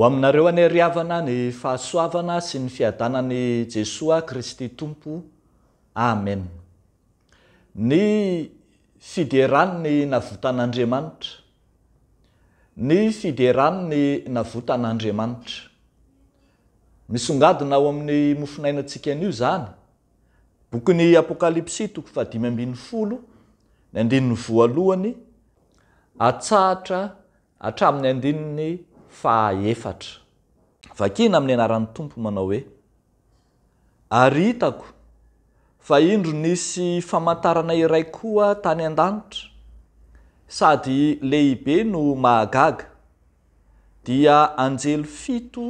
o aminareo any ariavana ny fahasoavana sy ny fiadanany jeso a kristy tompo amen ny fiderani ny navotan'andriamanitra ny fiderani ny navotan'andriamanitra misongadina ao amin'ny mofinainantsika an'io zany bokyny apôkalipsi tokofadimyb'ny folo ny andinin'ny voalohany atsahatra atramin'ny andininy faefatra vakina amin'ny anaran'ny tompo manao hoe ary hitako fa indro nisy famantarana iray koa tany an-danitra sady lehibe no mahagaga dia anjely fito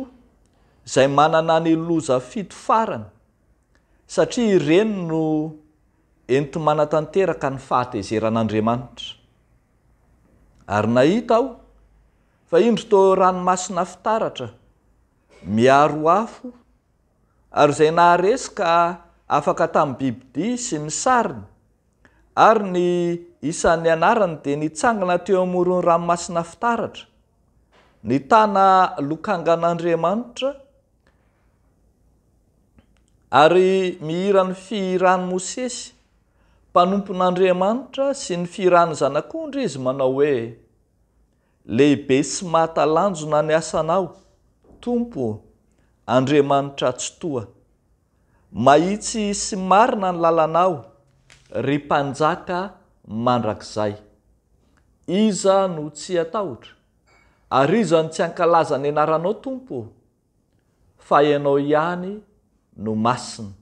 zay manana ny loza fito farany satria ireno no entomanatanteraka ny fahatezeran'andriamanitra ary nahita aho fa indry to ranomasina fitaratra miaroafo ary zay naharesika afaka tamin'ny bibidia sy ny sariny ary ny isan'ny anarany de nitsangana teo amoron ranomasina fitaratra ny tana lokangan'andriamanitra ary mihirany fiiranomosesy mpanompon'andriamanitra sy ny fiirano zanak'ondra izy manao hoe lehibe sy mahatalanjona ny asanao tompo andriamanitra tsotoa mahitsy sy marina ny lalanao ry mpanjaka mandrakzay iza no tsyatahotra ary izano tsy ankalaza ny anaranao tompo faianao ihany no masina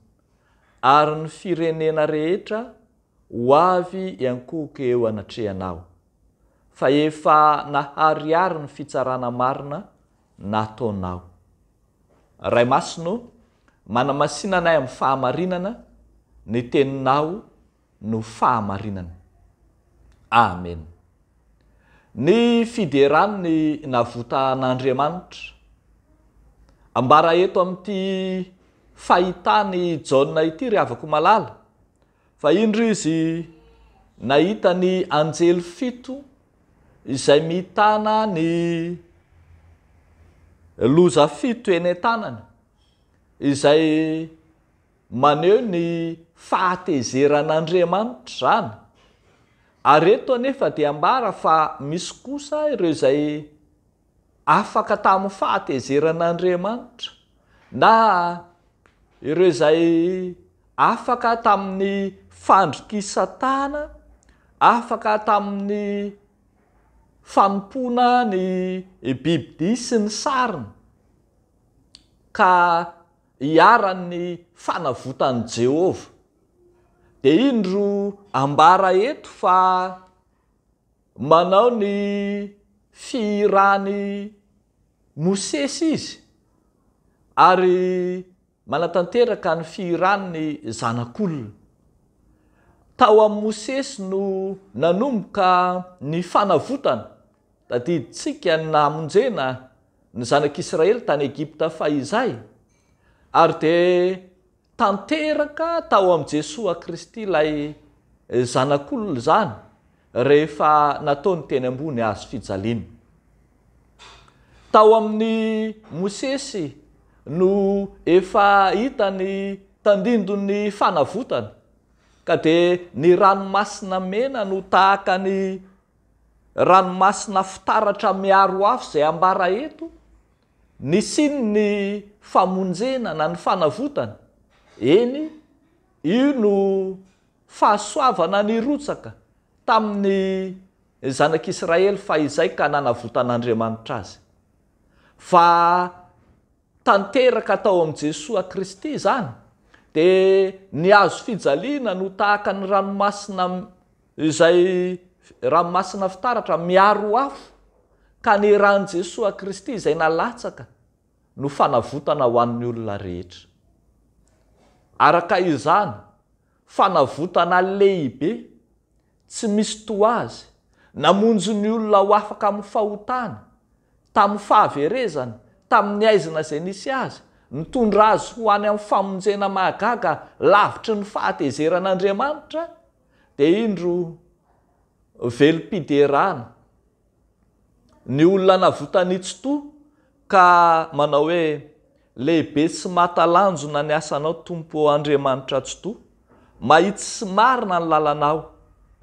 ary ny firenena rehetra ho avy ankohoko eo anatrehanao fa efa nahariary ny fitsarana marina nataonao ray masino manamasinanay ami'ny fahamarinana ny teninao no fahamarinana amena ny fideraniny navotaan'andriamanitra ambara eto am'ty fahitany jauna ity ry avako malala fa indro izy nahitany anjely fito izay mitana ny loza fito eny a-tanany izay maneo ny fahatezeran'andriamanitra zany areto anefa di ambara fa misy kosa ireo zay afaka tamin'ny fahatezeran'andriamanitra na ireo zay afaka tamin'ny fandrokisatana afaka tamin'ny fanompona ny biby disy ny sarina ka hiaran'ny fanavotany jehova de indro ambara eto fa manao ny fiirany mosesy izy ary manatanteraka ny fiiran ny zanak'olona tao amn'y mosesy no nanomboka ny fanavotana da diditsika namonjena ny zanak'israely tany egypta fa izay ary de tanteraka tao am' jesoa kristy lay zanak'olona zany rehefa nataony teny ambony azo fijaliana tao amin'ny mosesy no efa hitany tandindon'ny fanavotany ka di ny ranomasina mena no tahaka ny ranomasina fitaratra miaroafo zay ambara eto ny siny ny famonjena na ny fanavotana iny io no fahasoavana ny rotsaka tamin'ny zanak'israely fa izay ka nanavotan'andriamanitra azy fa tanteraka atao amin' jesos kristy zany de ny azo fijaliana no tahaka ny ranomasina izay ranomasina fitaratra miaro afo ka ny ran' jesos kristy izay nalatsaka no fanavotana ho an'ny olona rehetra araka izany fanavotana lehibe tsy misy toa azy namonjo ny olona ho afaka ami'ny fahotana tamin'ny fahaverezany tamin'ny aizina zay nisy azy nytondra azy ho any ami'ny famonjena magaga lavitry ny fahatezeran'andriamanitra de indro velompiderana ny olona navotany tsotoa ka manao hoe lehibe tsy matalanjona ny asanao tompo andriamanitra tsotoa mahi sy marina ny lalana ao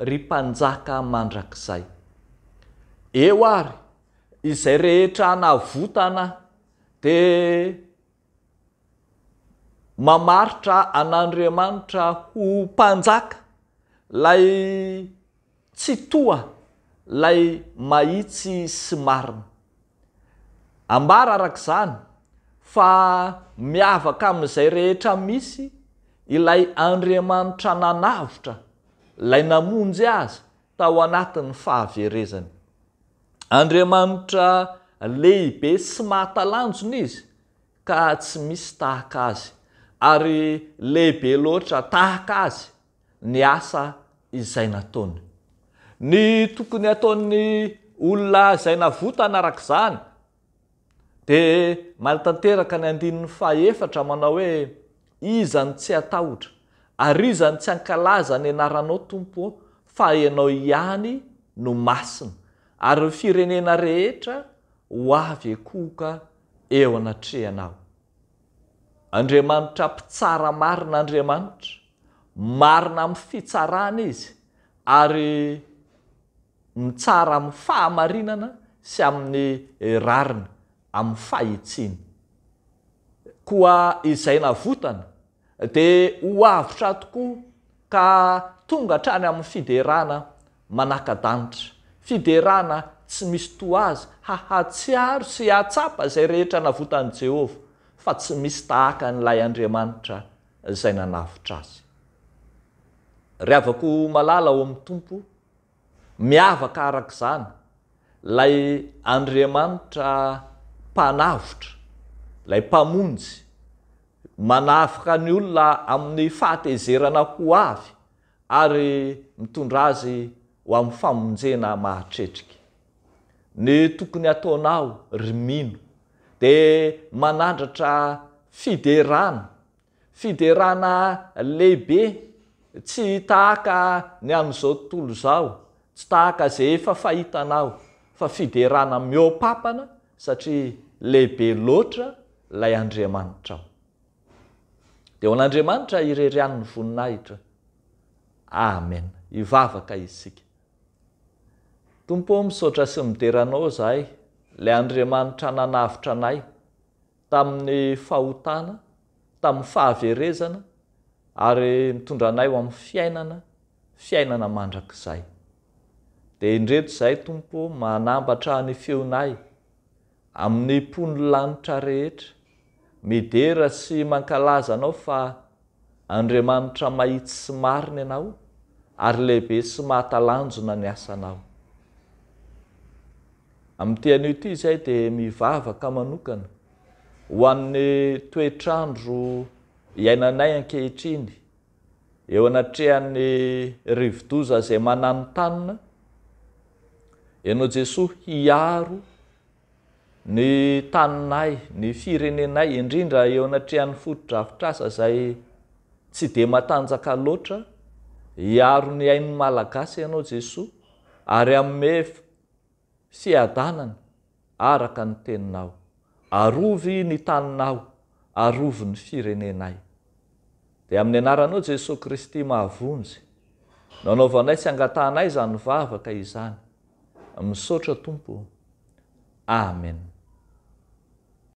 ry mpanjaka mandrak'zay eo ary izay rehetra anavotana de mamaritra an'andriamanitra ho mpanjaka lay tsy toa lay mahitsy sy marina ambara arak'izany fa miavaka ami'izay rehetra misy ilay andriamanitra nanavotra lay namonjy azy tao anatiny fahaverezany andriamanitra lehibe sy mahatalanjony izy ka tsy misy tahak' azy ary lehibe loatra tahaka azy ny asa izay nataony ny tokony ataon'ny olona zay na vota narak'izany de manatanteraka ny andininy faefatra manao hoe izany tsy atahotra ary izany tsy ankalaza ny anaranao tompo fa ianao ihany no masina ary firenena rehetra ho avy ekohoka eo anatrehanao andriamanitra mpitsara marinaandriamanitra marina ami'y fitsarana izy ary mitsara ami'ny fahamarinana sy amin'ny eh, rarina ami'ny faitsiny koa izay na votana de hoavotra tokoa ka tonga hatrany amin'ny fiderana manakadanitra fiderana tsy misy to aza hahatsiaro sy atsapa zay rehetra navotany jehova fa tsy misy tahaka n'lay andriamanitra zay nanavotra azy ry avako malala ho amin'ny tompo miavakaarak'izany lay andriamanitra mpanavotra lay mpamonjy manafaka ny olona amin'ny faatezerana ko avy ary mitondra azy ho amn'ny famonjena mahatretriky ny tokony ataonao ry mino de manandratra fiderana fiderana lehibe tsy tahaka ny am'izao tontolo zao tsy tahaka zay efa fahitanao fa fiderana mihopampana satria lehibe loatra lay andriamanitra aho de ho an'andriamanitra irery an' ny voninahitra amen ivavaka isika tompo o misaotra sy mideranao zahay le andriamanitra nanavitra anay tamin'ny fahotana tamin'ny fahaverezana ary mitondra anay ho amin'ny fiainana fiainana mandrak'izay de indreto izay tompo manambatra ny feonay amin'ny mponilanitra rehetra midera sy mankalaza anao fa andriamanitra mait sy mariny ianao ary lehibe sy mahatalanjona ny asanao ami'y tean'io ity zay de mivavaka manokana ho annn'ny toetr'andro iainanay ankehitriny eo anatrehan'ny rivodoza zay manano tanina ianao jesos iaro ny taninay ny firenenay indrindra eo anatrehan'ny fodidrafitra sa zay tsy de matanjaka loatra iaro ny ainny malagasy ianao jesos ary ammeevi fiadanany araka ny teninao arovy ny taninao arovy ny firenenay de amin'ny anaranao jesosy kristy mahavonjy nanaovanay sy angatanay zany vavaka izany ami sotra tompo amen